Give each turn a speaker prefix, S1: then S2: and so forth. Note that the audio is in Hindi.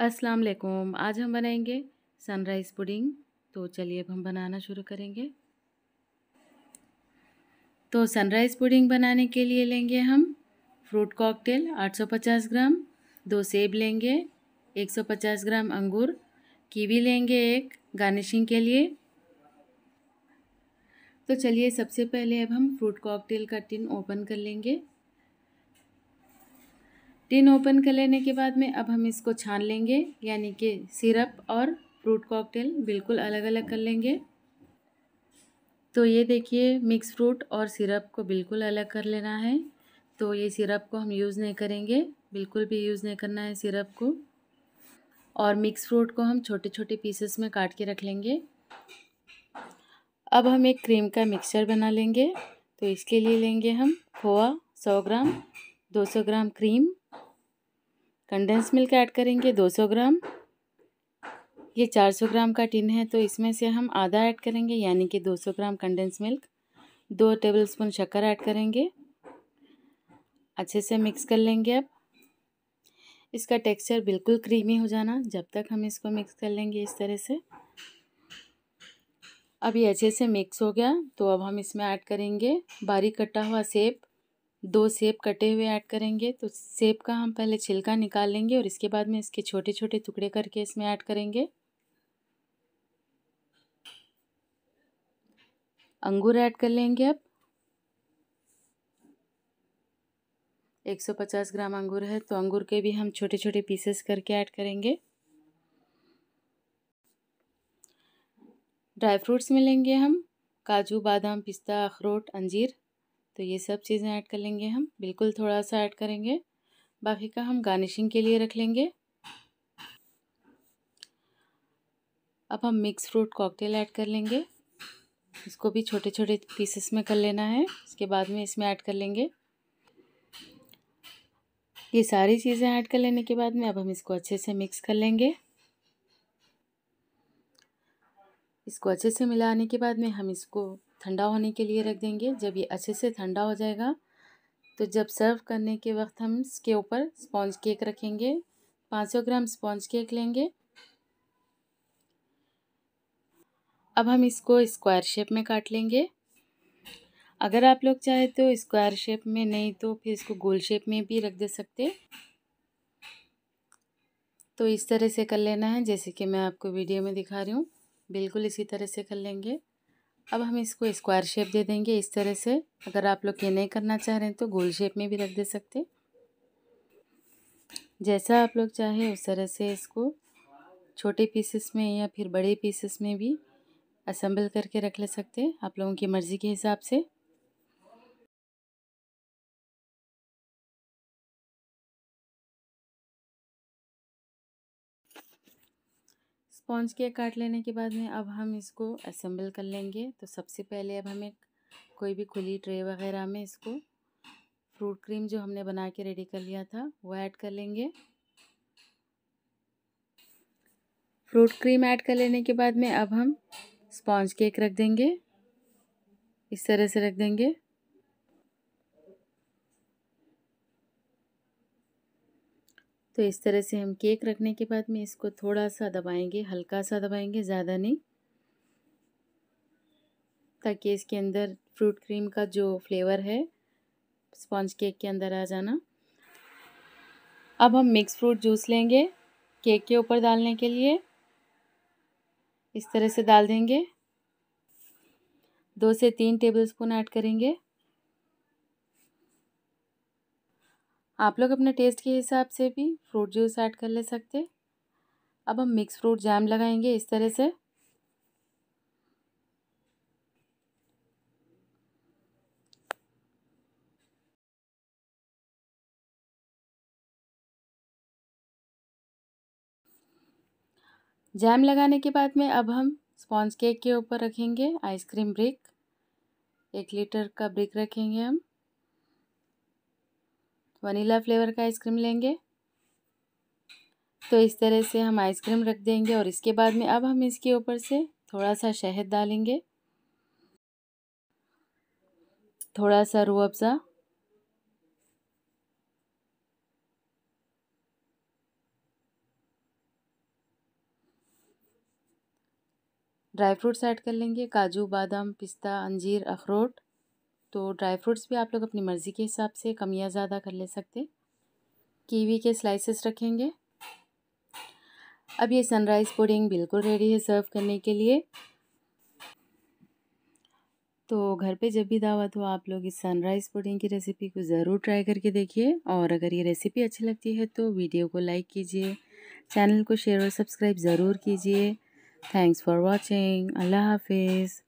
S1: अस्सलाम वालेकुम आज हम बनाएंगे सनराइज़ पुडिंग तो चलिए अब हम बनाना शुरू करेंगे तो सनराइज़ पुडिंग बनाने के लिए लेंगे हम फ्रूट कॉकटेल 850 ग्राम दो सेब लेंगे 150 ग्राम अंगूर कीवी लेंगे एक गार्निशिंग के लिए तो चलिए सबसे पहले अब हम फ्रूट कॉकटेल का टिन ओपन कर लेंगे टिन ओपन कर लेने के बाद में अब हम इसको छान लेंगे यानी कि सिरप और फ्रूट कॉकटेल बिल्कुल अलग अलग कर लेंगे तो ये देखिए मिक्स फ्रूट और सिरप को बिल्कुल अलग कर लेना है तो ये सिरप को हम यूज़ नहीं करेंगे बिल्कुल भी यूज़ नहीं करना है सिरप को और मिक्स फ्रूट को हम छोटे छोटे पीसेस में काट के रख लेंगे अब हम एक क्रीम का मिक्सचर बना लेंगे तो इसके लिए लेंगे हम खोआ सौ ग्राम दो सौ gram cream condense milk add करेंगे 200 ग्राम ये 400 ग्राम का टिन है तो इसमें से हम आधा ऐड करेंगे यानी कि 200 ग्राम कंडेंस मिल्क दो टेबलस्पून शक्कर ऐड करेंगे अच्छे से मिक्स कर लेंगे अब इसका टेक्सचर बिल्कुल क्रीमी हो जाना जब तक हम इसको मिक्स कर लेंगे इस तरह से अब ये अच्छे से मिक्स हो गया तो अब हम इसमें ऐड करेंगे बारीक कटा हुआ सेब दो सेब कटे हुए ऐड करेंगे तो सेब का हम पहले छिलका निकाल लेंगे और इसके बाद में इसके छोटे छोटे टुकड़े करके इसमें ऐड करेंगे अंगूर ऐड कर लेंगे अब 150 ग्राम अंगूर है तो अंगूर के भी हम छोटे छोटे पीसेस करके ऐड करेंगे ड्राई फ्रूट्स में लेंगे हम काजू बादाम पिस्ता अखरोट अंजीर तो ये सब चीज़ें ऐड कर लेंगे हम बिल्कुल थोड़ा सा ऐड करेंगे बाकी का हम गार्निशिंग के लिए रख लेंगे अब हम मिक्स फ्रूट कॉकटेल ऐड कर लेंगे इसको भी छोटे छोटे पीसेस में कर लेना है इसके बाद में इसमें ऐड कर लेंगे ये सारी चीज़ें ऐड कर लेने के बाद में अब हम इसको अच्छे से मिक्स कर लेंगे इसको अच्छे से मिलाने के बाद में हम इसको ठंडा होने के लिए रख देंगे जब ये अच्छे से ठंडा हो जाएगा तो जब सर्व करने के वक्त हम इसके ऊपर स्पॉन्ज केक रखेंगे 500 ग्राम स्पॉन्ज केक लेंगे अब हम इसको स्क्वायर शेप में काट लेंगे अगर आप लोग चाहे तो स्क्वायर शेप में नहीं तो फिर इसको गोल शेप में भी रख दे सकते तो इस तरह से कर लेना है जैसे कि मैं आपको वीडियो में दिखा रही हूँ बिल्कुल इसी तरह से कर लेंगे अब हम इसको स्क्वायर शेप दे देंगे इस तरह से अगर आप लोग ये नहीं करना चाह रहे हैं तो गोल शेप में भी रख दे सकते जैसा आप लोग चाहे उस तरह से इसको छोटे पीसेस में या फिर बड़े पीसेस में भी असम्बल करके रख ले सकते आप लोगों की मर्ज़ी के हिसाब से स्पॉन्ज के काट लेने के बाद में अब हम इसको असेंबल कर लेंगे तो सबसे पहले अब हमें कोई भी खुली ट्रे वगैरह में इसको फ्रूट क्रीम जो हमने बना के रेडी कर लिया था वो ऐड कर लेंगे फ्रूट क्रीम ऐड कर लेने के बाद में अब हम स्पॉन्ज केक रख देंगे इस तरह से रख देंगे तो इस तरह से हम केक रखने के बाद में इसको थोड़ा सा दबाएंगे हल्का सा दबाएंगे ज़्यादा नहीं ताकि इसके अंदर फ्रूट क्रीम का जो फ्लेवर है स्पॉन्ज केक के अंदर आ जाना अब हम मिक्स फ्रूट जूस लेंगे केक के ऊपर डालने के लिए इस तरह से डाल देंगे दो से तीन टेबलस्पून ऐड करेंगे आप लोग अपने टेस्ट के हिसाब से भी फ्रूट जूस ऐड कर ले सकते अब हम मिक्स फ्रूट जैम लगाएंगे इस तरह से जैम लगाने के बाद में अब हम स्पॉन्ज केक के ऊपर रखेंगे आइसक्रीम ब्रिक एक लीटर का ब्रिक रखेंगे हम वनीला फ्लेवर का आइसक्रीम लेंगे तो इस तरह से हम आइसक्रीम रख देंगे और इसके बाद में अब हम इसके ऊपर से थोड़ा सा शहद डालेंगे थोड़ा सा रू अफ्जा ड्राई फ्रूट्स ऐड कर लेंगे काजू बादाम पिस्ता अंजीर अखरोट तो ड्राई फ्रूट्स भी आप लोग अपनी मर्ज़ी के हिसाब से कम या ज़्यादा कर ले सकते कीवी के स्लाइसेस रखेंगे अब ये सनराइज़ पुडिंग बिल्कुल रेडी है सर्व करने के लिए तो घर पे जब भी दावत हो आप लोग इस सनराइज़ पुडिंग की रेसिपी को ज़रूर ट्राई करके देखिए और अगर ये रेसिपी अच्छी लगती है तो वीडियो को लाइक कीजिए चैनल को शेयर और सब्सक्राइब ज़रूर कीजिए थैंक्स फॉर वॉचिंग अल्लाह हाफिज़